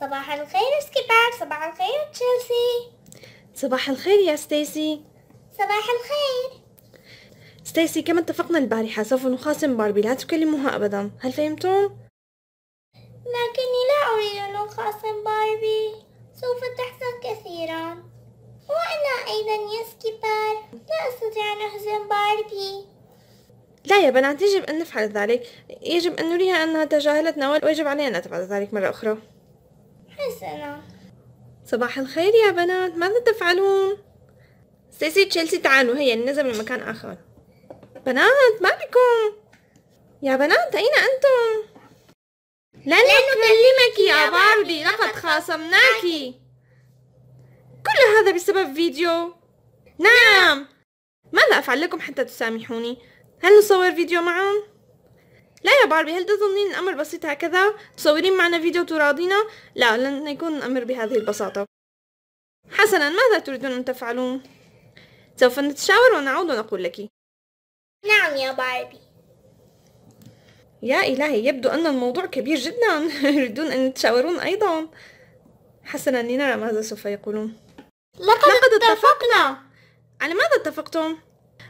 صباح الخير سكيبر صباح الخير تشيلسي صباح الخير يا ستيسي صباح الخير ستيسي كما اتفقنا البارحة سوف نخاصم باربي لا تكلموها أبدا هل فهمتم؟ لكني لا أريد أن أخاصم باربي سوف تحزن كثيرا وأنا أيضا يا سكيبر لا أستطيع أن أهزم باربي لا يا بنات يجب أن نفعل ذلك يجب أن نريها أنها تجاهلتنا ويجب علينا أن نفعل ذلك مرة أخرى حسنا صباح الخير يا بنات ماذا تفعلون؟ سيسي تشيلسي تعالوا هيا ننزل من مكان آخر بنات ما بكم؟ يا بنات أين أنتم؟ لن, نكلمك يا باربي لقد خاصمناك كل هذا بسبب فيديو نعم. نعم ماذا أفعل لكم حتى تسامحوني؟ هل نصور فيديو معا؟ لا يا باربي هل تظنين الأمر بسيط هكذا؟ تصورين معنا فيديو تراضينا؟ لا لن يكون الأمر بهذه البساطة حسنا ماذا تريدون أن تفعلون؟ سوف نتشاور ونعود ونقول لك نعم يا باربي يا إلهي يبدو أن الموضوع كبير جدا يريدون أن يتشاورون أيضا حسنا لنرى ماذا سوف يقولون لقد, لقد اتفقنا على ماذا اتفقتم؟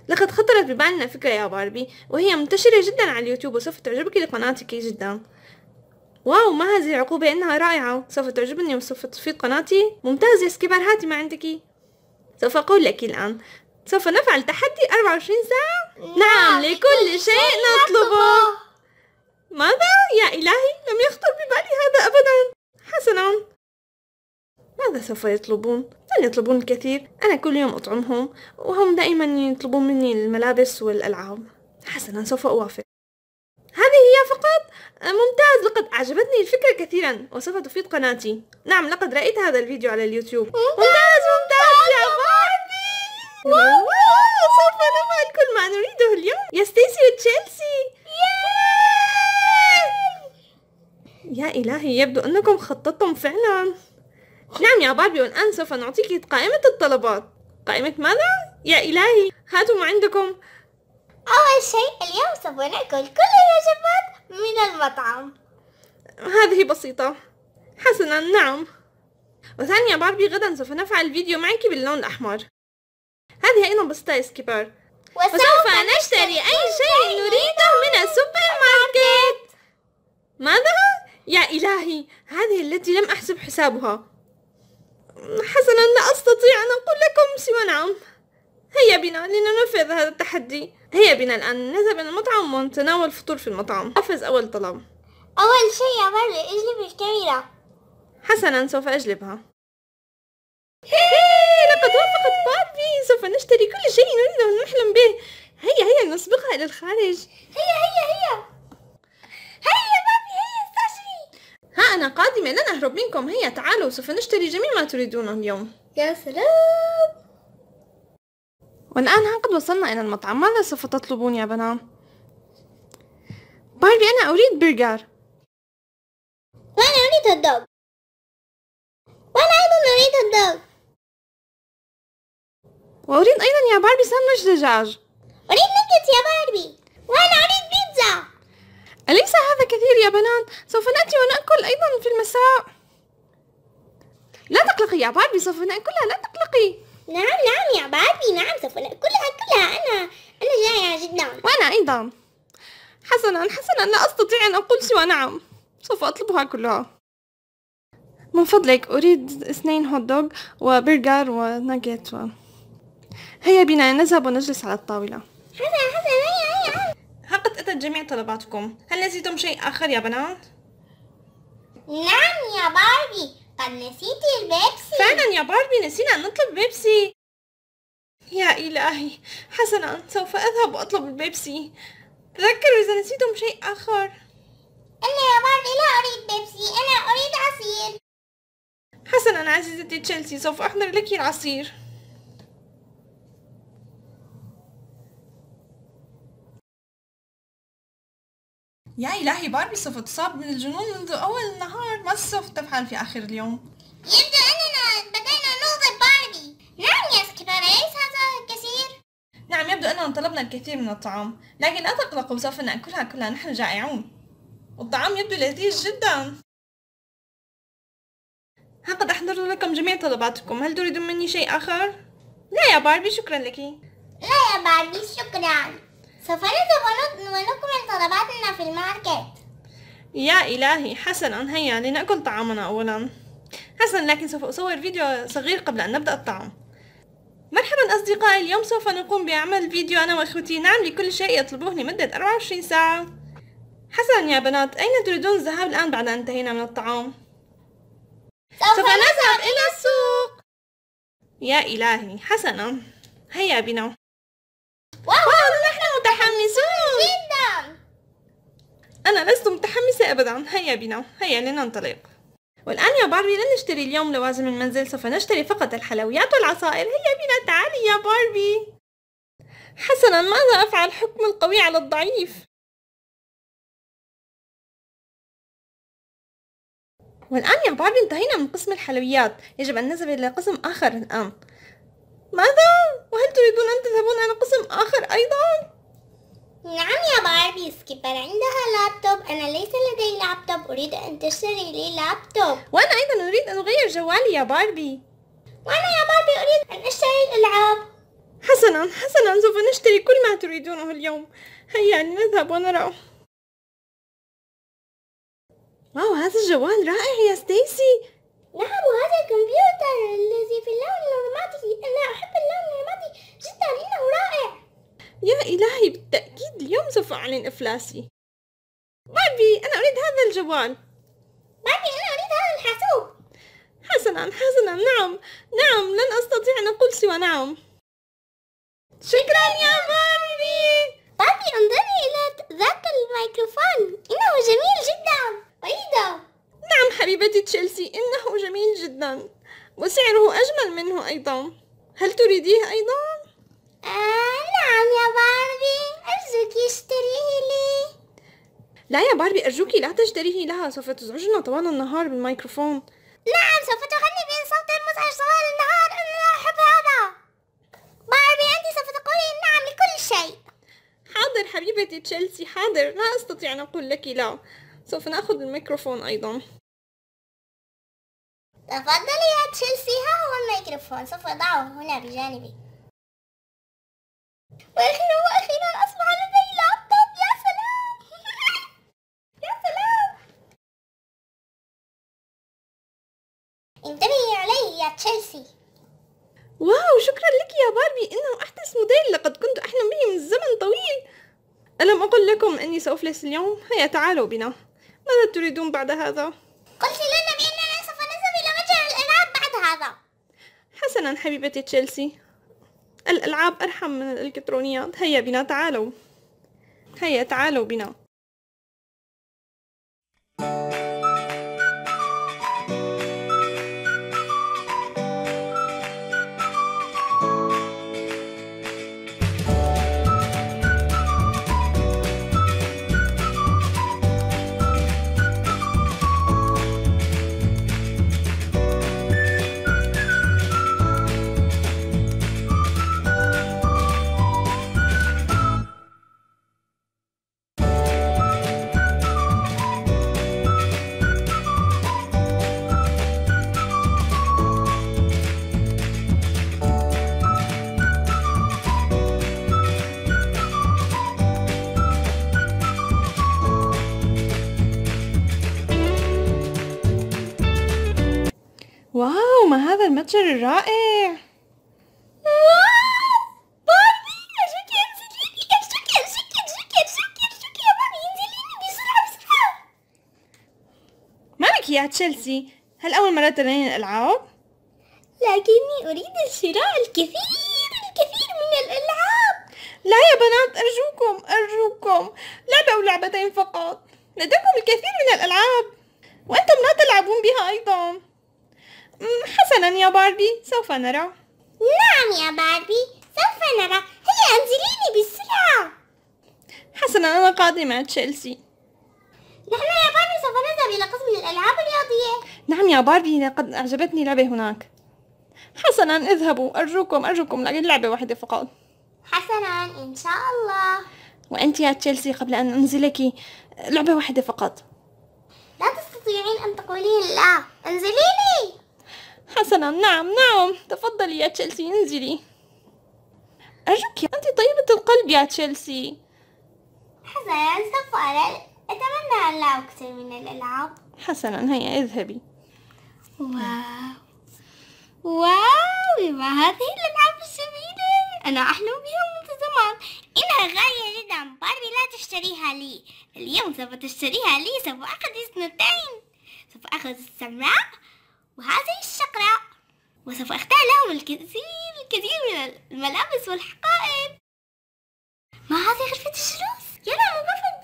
لقد خطرت ببالنا فكرة يا باربي وهي منتشرة جدا على اليوتيوب وسوف تعجبك لقناتك جدا واو ما هذه العقوبة إنها رائعة سوف تعجبني وسوف تفيد قناتي ممتاز يا سكيبر هاتي ما عندك سوف أقول لك الآن سوف نفعل تحدي 24 ساعة نعم, لكل شيء نطلبه ماذا يا إلهي لم يخطر ببالي هذا أبدا حسنا ماذا سوف يطلبون اللي يطلبون الكثير أنا كل يوم أطعمهم وهم دائما يطلبون مني الملابس والألعاب حسنا سوف أوافق هذه هي فقط ممتاز لقد أعجبتني الفكرة كثيرا وسوف تفيد قناتي نعم لقد رأيت هذا الفيديو على اليوتيوب ممتاز ممتاز يا سوف نفعل كل ما نريده اليوم يا ستيسي وتشيلسي يا إلهي يبدو أنكم خططتم فعلا نعم يا باربي والآن سوف نعطيك قائمة الطلبات قائمة ماذا؟ يا إلهي هاتوا ما عندكم أول شيء اليوم سوف نأكل كل الوجبات من المطعم هذه بسيطة حسنا نعم وثانيا باربي غدا سوف نفعل فيديو معك باللون الأحمر هذه أيضا بسيطة سكيبر وسوف, وسوف نشتري أي شيء نريده من السوبر ماركت ماذا؟ يا إلهي هذه التي لم أحسب حسابها حسنا لا أستطيع أن أقول لكم سوى نعم هيا بنا لننفذ هذا التحدي هيا بنا الآن نذهب إلى المطعم ونتناول الفطور في المطعم نفذ أول طلب أول شيء يا مارلي اجلب الكاميرا حسنا سوف أجلبها لقد وافقت باربي سوف نشتري كل شيء نريده ونحلم به هيا هيا نسبقها إلى الخارج هيا هيا هيا أنا قادمة لن أهرب منكم هيا تعالوا سوف نشتري جميع ما تريدونه اليوم يا سلام والآن ها قد وصلنا إلى المطعم ماذا سوف تطلبون يا بنام؟ باربي أنا أريد برجر وأنا أريد الدوب وأنا أيضا أريد الدوب وأريد أيضا يا باربي ساندويتش دجاج أريد نكت يا باربي وأنا أريد بيتزا أليس هذا كثير يا بنان؟ سوف نأتي ونأكل أيضا في المساء لا تقلقي يا باربي سوف نأكلها لا تقلقي نعم نعم يا باربي نعم سوف نأكلها كلها أنا أنا جائعة جدا وأنا أيضا حسنا حسنا لا أستطيع أن أقول سوى نعم سوف أطلبها كلها من فضلك أريد اثنين هوت دوغ وبرجر وناجيت و... هيا بنا نذهب ونجلس على الطاولة هذا هذا هيا هيا أعطت جميع طلباتكم هل نسيتم شيء آخر يا بنات؟ نعم يا باربي قد نسيت البيبسي فعلا يا باربي نسينا أن نطلب بيبسي يا إلهي حسنا سوف أذهب وأطلب البيبسي تذكروا إذا نسيتم شيء آخر أنا يا باربي لا أريد بيبسي أنا أريد عصير حسنا عزيزتي تشيلسي سوف أحضر لك العصير يا إلهي باربي سوف تصاب من الجنون منذ أول النهار ماذا سوف تفعل في آخر اليوم؟ يبدو أننا بدأنا نغضب باربي نعم يا سكرار أليس هذا الكثير؟ نعم يبدو أننا طلبنا الكثير من الطعام لكن لا تقلقوا سوف نأكلها كلها نحن جائعون والطعام يبدو لذيذ جدا ها قد أحضرت لكم جميع طلباتكم هل تريدون مني شيء آخر؟ لا يا باربي شكرا لك لا يا باربي شكرا سوف ونكمل طلباتنا في الماركت يا إلهي حسنا هيا لنأكل طعامنا أولا حسنا لكن سوف أصور فيديو صغير قبل أن نبدأ الطعام مرحبا أصدقائي اليوم سوف نقوم بعمل فيديو أنا وإخوتي نعم لكل شيء يطلبوه لمدة 24 ساعة حسنا يا بنات أين تريدون الذهاب الآن بعد أن انتهينا من الطعام؟ سوف نذهب إلى السوق يا إلهي حسنا هيا بنا واو, واو نحن متحمسون جدا أنا لست متحمسة أبدا هيا بنا هيا لننطلق والآن يا باربي لن نشتري اليوم لوازم المنزل سوف نشتري فقط الحلويات والعصائر هيا بنا تعالي يا باربي حسنا ماذا أفعل حكم القوي على الضعيف والآن يا باربي انتهينا من قسم الحلويات يجب أن نذهب إلى قسم آخر الآن ماذا؟ وهل تريدون أن تذهبون إلى قسم آخر أيضا؟ نعم يا باربي سكيبر عندها لابتوب أنا ليس لدي لابتوب أريد أن تشتري لي لابتوب وأنا أيضا أريد أن أغير جوالي يا باربي وأنا يا باربي أريد أن أشتري الألعاب حسنا حسنا سوف نشتري كل ما تريدونه اليوم هيا لنذهب ونرى واو هذا الجوال رائع يا ستيسي نعم وهذا الكمبيوتر الذي في اللون الرمادي أنا أحب اللون الرمادي جدا إنه رائع يا إلهي بالتأكيد اليوم سوف أعلن إفلاسي باربي أنا أريد هذا الجوال باربي أنا أريد هذا الحاسوب حسنا حسنا نعم نعم لن أستطيع أن أقول سوى نعم شكرا يا باربي باربي انظري إلى ذاك الميكروفون إنه جميل جدا أريده نعم حبيبتي تشيلسي إنه جميل جدا وسعره أجمل منه أيضا هل تريديه أيضا؟ عاوزك اشتريه لي لا يا باربي أرجوكي لا تشتريه لها سوف تزعجنا طوال النهار بالميكروفون نعم سوف تغني صوت مزعج طوال النهار أنا أحب هذا باربي أنت سوف تقولي نعم لكل شيء حاضر حبيبتي تشيلسي حاضر لا أستطيع أن أقول لك لا سوف نأخذ الميكروفون أيضا تفضلي يا تشيلسي ها هو الميكروفون سوف أضعه هنا بجانبي وأخيرا وأخيرا انتبهي علي يا تشيلسي واو شكرا لك يا باربي إنه أحدث موديل لقد كنت أحلم به من زمن طويل ألم أقل لكم أني سأفلس اليوم؟ هيا تعالوا بنا ماذا تريدون بعد هذا؟ قلت لنا بأننا سوف نذهب إلى متجر الألعاب بعد هذا حسنا حبيبتي تشيلسي الألعاب أرحم من الإلكترونيات هيا بنا تعالوا هيا تعالوا بنا المتجر الرائع يا تشيلسي هل أول مرة ترين الألعاب؟ لكني أريد شراء الكثير الكثير من الألعاب لا يا بنات أرجوكم أرجوكم لعبة أو لعبتين فقط لديكم الكثير من الألعاب وأنتم لا تلعبون بها أيضا حسنا يا باربي سوف نرى نعم يا باربي سوف نرى هيا انزليني بسرعة حسنا أنا قادمة تشيلسي نحن يا باربي سوف نذهب إلى قسم الألعاب الرياضية نعم يا باربي لقد أعجبتني لعبة هناك حسنا اذهبوا أرجوكم أرجوكم لكن لعبة واحدة فقط حسنا إن شاء الله وأنت يا تشيلسي قبل أن أنزلك لعبة واحدة فقط لا تستطيعين أن تقولين لا انزليني حسنا نعم نعم تفضلي يا تشيلسي انزلي أرجوك أنت طيبة القلب يا تشيلسي حسنا سوف أرى أتمنى أن لا أكثر من الألعاب حسنا هيا اذهبي واو واو ما هذه الألعاب الجميلة أنا أحلم بها منذ زمان إنها غالية جدا باربي لا تشتريها لي اليوم سوف تشتريها لي سوف أخذ اثنتين سوف أخذ السماء وهذه الشقرة وسوف أختار لهم الكثير الكثير من الملابس والحقائب ما هذه غرفة الجلوس؟ يلا مو غرفة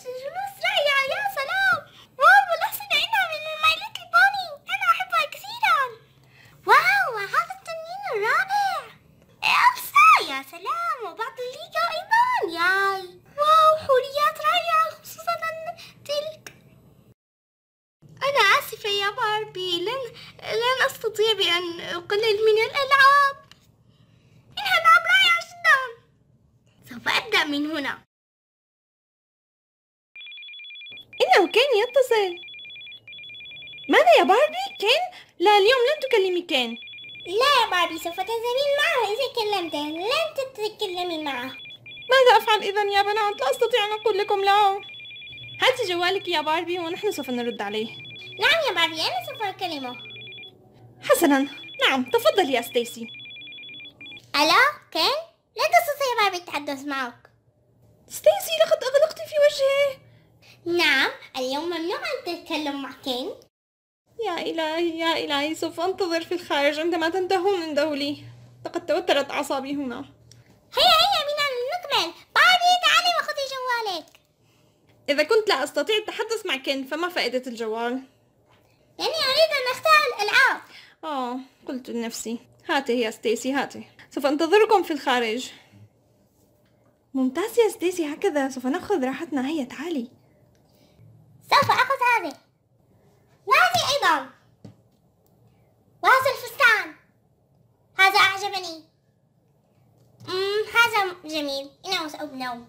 باربي سوف تذهبين معه إذا كلمته لن تتكلمي معه ماذا أفعل إذا يا بنات؟ لا أستطيع أن أقول لكم لا هاتي جوالك يا باربي ونحن سوف نرد عليه نعم يا باربي أنا سوف أكلمه حسنا نعم تفضل يا ستيسي ألا كين؟ لا تستطيع باربي التحدث معك ستيسي لقد أغلقت في وجهه نعم اليوم ممنوع أن تتكلم مع كين يا إلهي يا إلهي سوف أنتظر في الخارج عندما تنتهون من دولي لقد توترت أعصابي هنا هيا هيا بنا نكمل باربي تعالي وخذي جوالك إذا كنت لا أستطيع التحدث مع كين فما فائدة الجوال؟ لأني يعني أريد أن أختار الألعاب آه قلت لنفسي هاتي يا ستيسي هاتي سوف أنتظركم في الخارج ممتاز يا ستيسي هكذا سوف نأخذ راحتنا هيا تعالي سوف أخذ هذه وهذه أيضا وهذا الفستان هذا أعجبني مم هذا جميل إنه نوم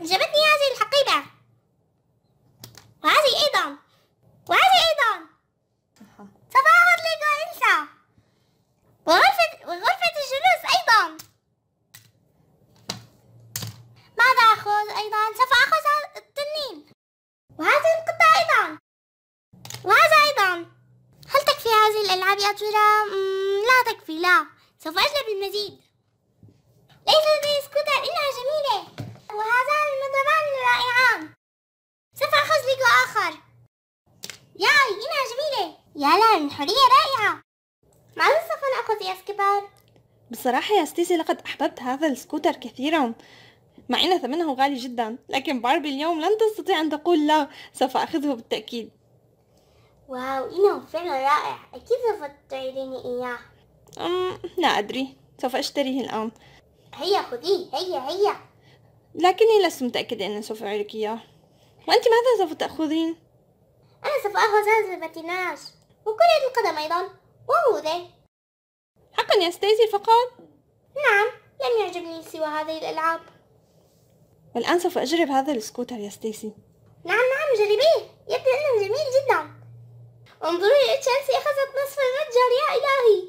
عجبتني هذه الحقيبة وهذه أيضا وهذه أيضا تظاهر لغرفة وغرفة أحدثي لقد أحببت هذا السكوتر كثيرا مع أن ثمنه غالي جدا لكن باربي اليوم لن تستطيع أن تقول لا سوف أخذه بالتأكيد واو إنه فعلا رائع أكيد سوف تعيديني إياه أم لا أدري سوف أشتريه الآن هيا خذيه هيا هيا لكني لست متأكدة أني سوف أعيرك إياه وأنت ماذا سوف تأخذين؟ أنا سوف أخذ هذا الباتيناج وكرة القدم أيضا وهو ذا حقا يا ستيسي فقط نعم لم يعجبني سوى هذه الألعاب الآن سوف أجرب هذا السكوتر يا ستيسي نعم نعم جربيه يبدو أنه جميل جدا انظري تشيلسي أخذت نصف المتجر يا إلهي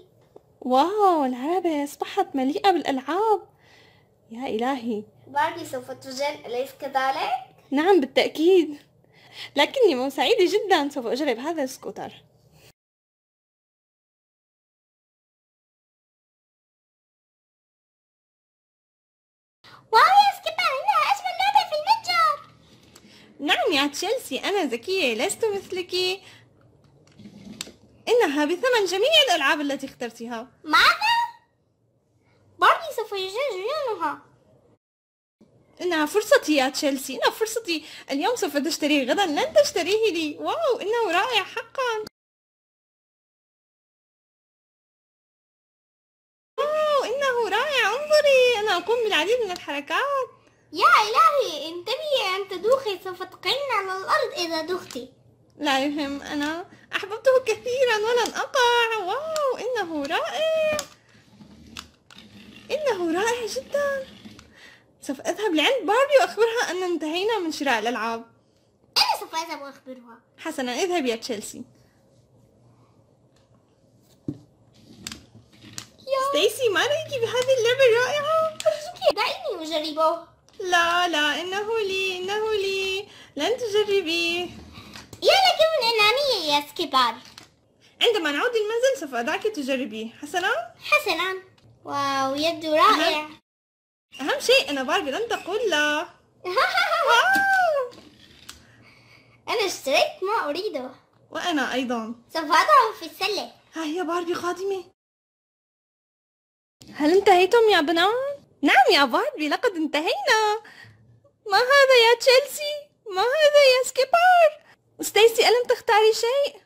واو العربة أصبحت مليئة بالألعاب يا إلهي باربي سوف تجر أليس كذلك؟ نعم بالتأكيد لكني مو سعيدة جدا سوف أجرب هذا السكوتر يا تشيلسي أنا ذكية لست مثلك إنها بثمن جميع الألعاب التي اخترتها ماذا؟ باربي سوف يجيء جيانها إنها فرصتي يا تشيلسي إنها فرصتي اليوم سوف تشتريه غدا لن تشتريه لي واو إنه رائع حقا واو إنه رائع انظري أنا أقوم بالعديد من الحركات يا إلهي انتبهي أن تدوخي سوف تقعين على الأرض إذا دختي لا يهم أنا أحببته كثيرا ولن أقع واو إنه رائع إنه رائع جدا سوف أذهب لعند باربي وأخبرها أن انتهينا من شراء الألعاب أنا سوف أذهب وأخبرها حسنا اذهب يا تشيلسي ستيسي ما رأيك بهذه اللعبة الرائعة؟ دعيني أجربه لا لا إنه لي إنه لي لن تجربيه لك من أنانية يا سكيبار عندما نعود المنزل سوف أدعك تجربيه حسنا؟ حسنا واو يبدو رائع أهم, أهم شيء أن باربي لن تقول لا أنا اشتريت ما أريده وأنا أيضا سوف أضعه في السلة ها هي باربي قادمة هل انتهيتم يا بنات؟ نعم يا باربي لقد انتهينا ما هذا يا تشيلسي ما هذا يا سكيبر ستيسي ألم تختاري شيء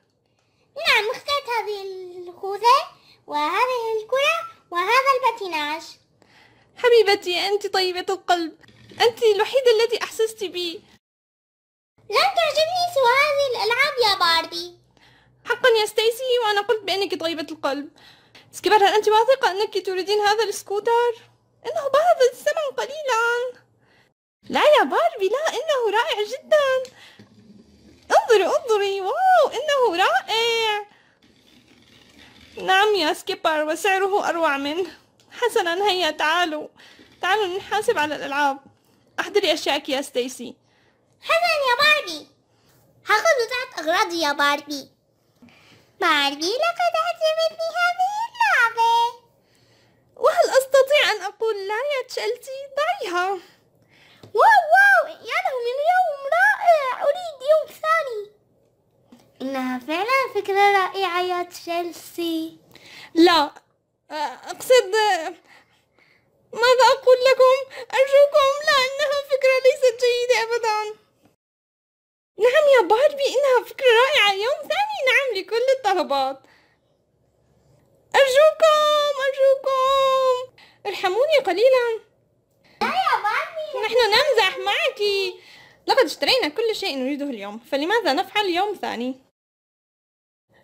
نعم اخترت هذه الخوذة وهذه الكرة وهذا الباتيناج حبيبتي أنت طيبة القلب أنت الوحيدة التي أحسست بي لم تعجبني سوى هذه الألعاب يا باربي حقا يا ستيسي وأنا قلت بأنك طيبة القلب سكيبر هل أنت واثقة أنك تريدين هذا السكوتر؟ إنه بعض الثمن قليلا لا يا باربي لا إنه رائع جدا انظري انظري واو إنه رائع نعم يا سكيبر وسعره أروع منه حسنا هيا تعالوا تعالوا نحاسب على الألعاب أحضري أشياءك يا ستيسي حسنا يا باربي هاخذ بضعة أغراضي يا باربي باربي لقد أعجبتني هذه اللعبة وهل أن أقول لا يا تشيلسي ضعيها واو واو يا له من يوم رائع أريد يوم ثاني إنها فعلا فكرة رائعة يا تشيلسي لا أقصد ماذا أقول لكم أرجوكم لا إنها فكرة ليست جيدة أبدا نعم يا باربي إنها فكرة رائعة يوم ثاني نعم لكل الطلبات أرجوكم أرجوكم ارحموني قليلا لا يا بابي نحن نمزح معك لقد اشترينا كل شيء نريده اليوم فلماذا نفعل يوم ثاني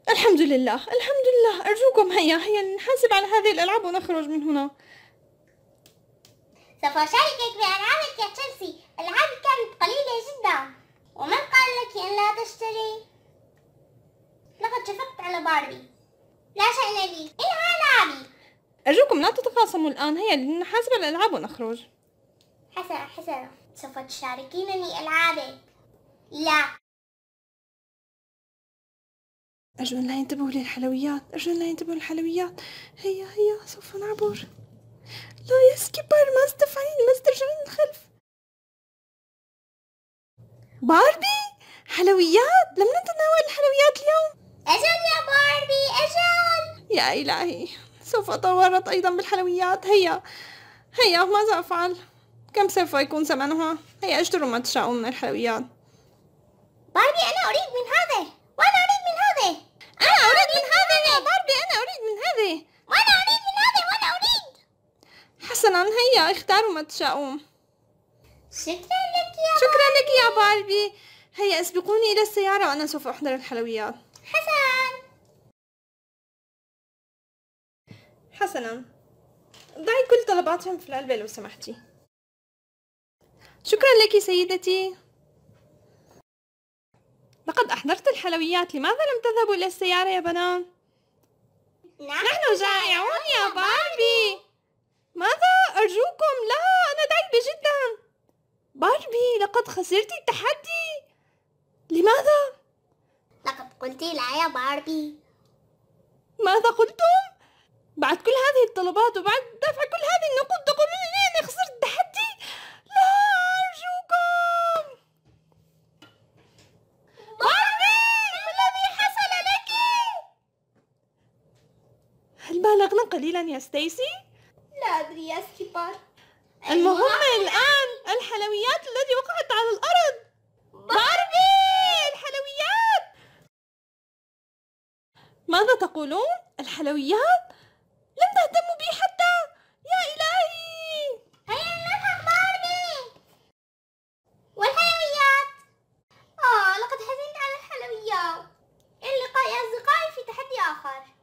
الحمد لله الحمد لله أرجوكم هيا هيا نحاسب على هذه الألعاب ونخرج من هنا سوف أشاركك بألعابك يا تشيلسي ألعابك كانت قليلة جدا ومن قال لك أن لا تشتري لقد شفقت على باربي لا شأن لي إنها ألعابي أرجوكم لا تتخاصموا الآن هيا لنحاسب الألعاب ونخرج حسنا حسنا سوف تشاركينني ألعابك لا أرجو أن لا ينتبهوا للحلويات أرجو أن لا ينتبهوا للحلويات هيا هيا سوف نعبر لا يا سكيبر ما استفعلين ما استرجعين الخلف باربي حلويات لم نتناول الحلويات اليوم أجل يا باربي أجل يا إلهي سوف أتورط أيضا بالحلويات هيا هيا ماذا أفعل؟ كم سوف يكون ثمنها؟ هيا اشتروا ما تشاءون من الحلويات باربي أنا أريد من هذا وأنا أريد من هذا أنا, أريد من هذا باربي أنا أريد من هذا وأنا أريد من هذا وأنا أريد حسنا هيا اختاروا ما تشاءون شكرا لك يا شكرا لك يا باربي هيا اسبقوني إلى السيارة وأنا سوف أحضر الحلويات طلباتهم في العلبة لو سمحتي شكرا لك سيدتي لقد أحضرت الحلويات لماذا لم تذهبوا إلى السيارة يا بنات؟ نحن جائعون يا باربي ماذا أرجوكم لا أنا ضعيفة جدا باربي لقد خسرت التحدي لماذا؟ لقد قلت لا يا باربي ماذا قلتم؟ بعد كل هذه الطلبات وبعد دفع كل هذه النقود تقولون أنا خسرت التحدي لا أرجوكم باربي ما الذي حصل لك؟ هل بالغنا قليلا يا ستيسي؟ لا أدري يا سكيبر المهم أيوة. الآن الحلويات التي وقعت على الأرض باربي الحلويات ماذا تقولون؟ الحلويات؟ لم تهتموا بي حتى يا إلهي هيا نلحق باربي والحلويات آه لقد حزنت على الحلويات اللقاء أصدقائي في تحدي آخر